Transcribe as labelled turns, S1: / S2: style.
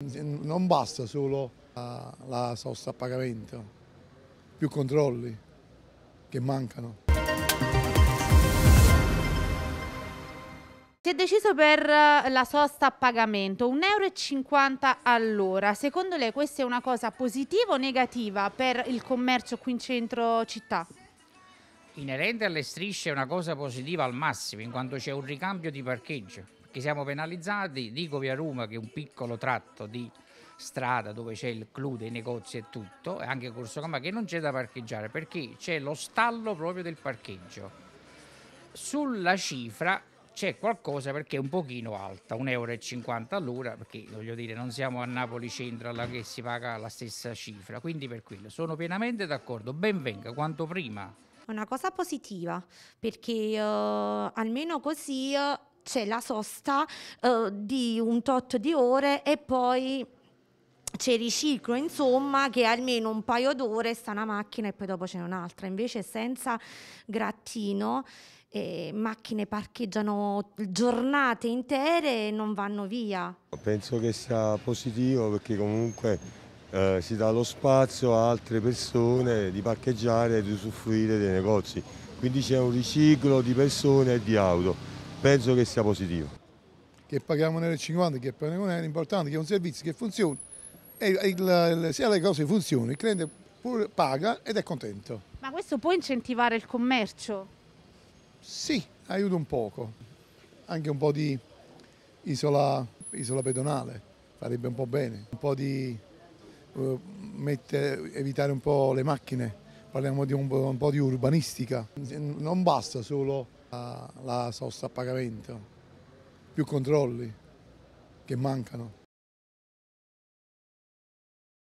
S1: Non basta solo la, eh, la sosta a pagamento, più controlli che mancano.
S2: Si è deciso per eh, la sosta a pagamento, 1,50 euro all'ora. Secondo lei questa è una cosa positiva o negativa per il commercio qui in centro città?
S3: Inerente alle strisce è una cosa positiva al massimo, in quanto c'è un ricambio di parcheggio chi siamo penalizzati? Dico via Roma che un piccolo tratto di strada dove c'è il clou dei negozi e tutto, e anche Corso Cama che non c'è da parcheggiare perché c'è lo stallo proprio del parcheggio. Sulla cifra c'è qualcosa perché è un pochino alta, 1,50 euro all'ora, perché voglio dire non siamo a Napoli Centro alla che si paga la stessa cifra, quindi per quello sono pienamente d'accordo, ben venga quanto prima.
S4: Una cosa positiva, perché uh, almeno così uh c'è la sosta eh, di un tot di ore e poi c'è il riciclo, insomma, che almeno un paio d'ore sta una macchina e poi dopo c'è un'altra. Invece senza grattino eh, macchine parcheggiano giornate intere e non vanno via.
S5: Penso che sia positivo perché comunque eh, si dà lo spazio a altre persone di parcheggiare e di usufruire dei negozi. Quindi c'è un riciclo di persone e di auto penso che sia positivo.
S1: Che paghiamo 1,50 che paghiamo un euro, l'importante è che è un servizio che funzioni e il, il, sia le cose funzionano, il cliente pure paga ed è contento.
S2: Ma questo può incentivare il commercio?
S1: Sì, aiuta un poco, anche un po' di isola, isola pedonale, farebbe un po' bene, un po' di uh, mette, evitare un po' le macchine, parliamo di un, un po' di urbanistica, non basta solo la sosta a
S5: pagamento, più controlli che mancano.